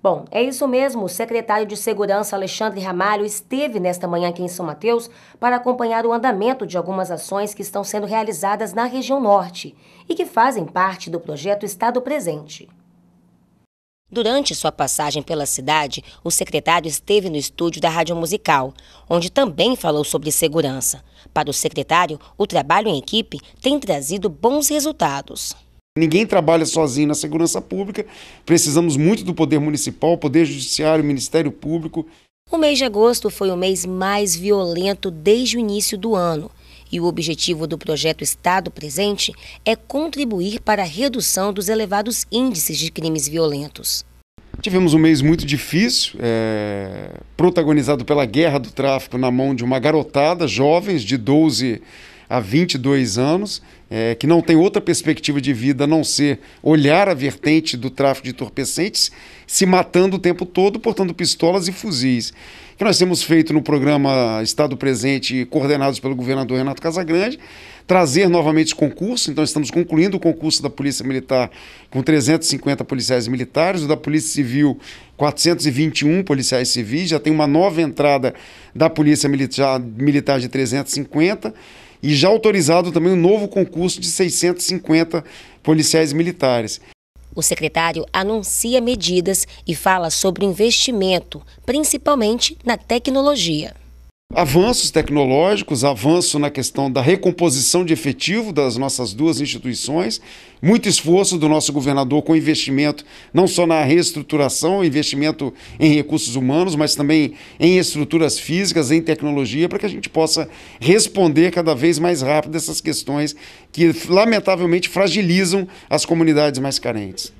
Bom, é isso mesmo. O secretário de Segurança Alexandre Ramalho esteve nesta manhã aqui em São Mateus para acompanhar o andamento de algumas ações que estão sendo realizadas na região norte e que fazem parte do projeto Estado Presente. Durante sua passagem pela cidade, o secretário esteve no estúdio da Rádio Musical, onde também falou sobre segurança. Para o secretário, o trabalho em equipe tem trazido bons resultados. Ninguém trabalha sozinho na segurança pública. Precisamos muito do poder municipal, poder judiciário, Ministério Público. O mês de agosto foi o mês mais violento desde o início do ano. E o objetivo do projeto Estado Presente é contribuir para a redução dos elevados índices de crimes violentos. Tivemos um mês muito difícil, é, protagonizado pela guerra do tráfico na mão de uma garotada, jovens de 12 anos há 22 anos, é, que não tem outra perspectiva de vida a não ser olhar a vertente do tráfico de entorpecentes, se matando o tempo todo, portando pistolas e fuzis. Que nós temos feito no programa Estado Presente, coordenados pelo governador Renato Casagrande, trazer novamente concurso. Então, estamos concluindo o concurso da Polícia Militar com 350 policiais militares, o da Polícia Civil, 421 policiais civis. Já tem uma nova entrada da Polícia Militar, militar de 350 e já autorizado também um novo concurso de 650 policiais militares. O secretário anuncia medidas e fala sobre investimento, principalmente na tecnologia avanços tecnológicos, avanço na questão da recomposição de efetivo das nossas duas instituições, muito esforço do nosso governador com investimento não só na reestruturação, investimento em recursos humanos, mas também em estruturas físicas, em tecnologia, para que a gente possa responder cada vez mais rápido essas questões que lamentavelmente fragilizam as comunidades mais carentes.